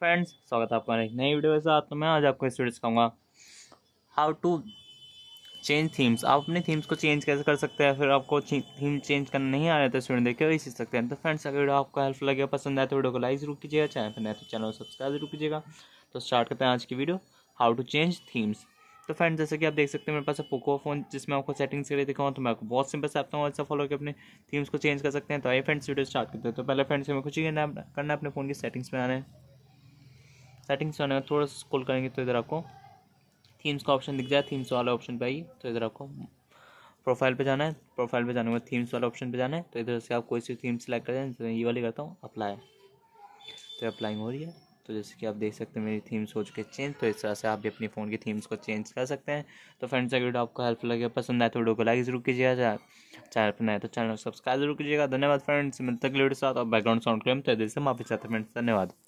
friends स्वागत है आपका एक नई वीडियो के साथ तो मैं आज आपको इस वीडियो सिखाऊंगा हाउ टू चेंज थीम्स आप अपने थीम्स को चेंज कैसे कर सकते हैं फिर आपको थीम चेंज करना नहीं आ रहा था तो इस वीडियो देखिए वही सीख सकते हैं तो फ्रेंड्स अगर वीडियो आपको हेल्प लगे पसंद आए तो वीडियो को लाइक जरूर कीजिएगा चैनल पर नए तो चैनल को सब्सक्राइब जरूर कीजिएगा तो स्टार्ट करते हैं आज की video how to change themes तो फ्रेंड जैसे कि आप देख सकते हैं मेरे पास है पोको फोन जिसमें आपको सेटिंग्स के लिए दिखाऊँ तो मैं आपको बहुत सिंपल से हूँ ऐसा फॉलो करके अपने थीम्स को चेंज कर सकते हैं तो आइए फ्रेंड्स वीडियो स्टार्ट करते हैं तो पहले फ्रेंड्स हमें कुछ ही करना है अपने फ़ोन की सेटिंग्स में आने सेटिंग्स आने थोड़ा सा स्क्रॉल करेंगे तो इधर आपको थीम्स का ऑप्शन दिख जाए थीम्स वाले ऑप्शन पे आइए तो इधर आपको प्रोफाइल पे जाना है प्रोफाइल पे जाने के बाद थीम्स वाले ऑप्शन पे जाना है तो इधर से आप कोई सी थीम सेलेक्ट कर जाए ये वाली करता हूँ अप्लाई तो अप्लाइंग हो रही है तो जैसे कि आप देख सकते हैं मेरी थीम्स हो चुके चेंज तो इस तरह से आप भी अपनी फ़ोन की थीम्स को चेंज कर सकते हैं तो फ्रेंड्स अगर वीडियो आपको हेल्प लगे पसंद आए तो वीडियो को लाइक जरूर कीजिएगा चैनल पर नए तो चैनल को सब्सक्राइब जरूर कीजिएगा धन्यवाद फ्रेंड्स मिलते अगले वीडियो साथ और बैकग्राउंड साउंड क्लेम तो से माफी चाहते फ्रेंड्स धन्यवाद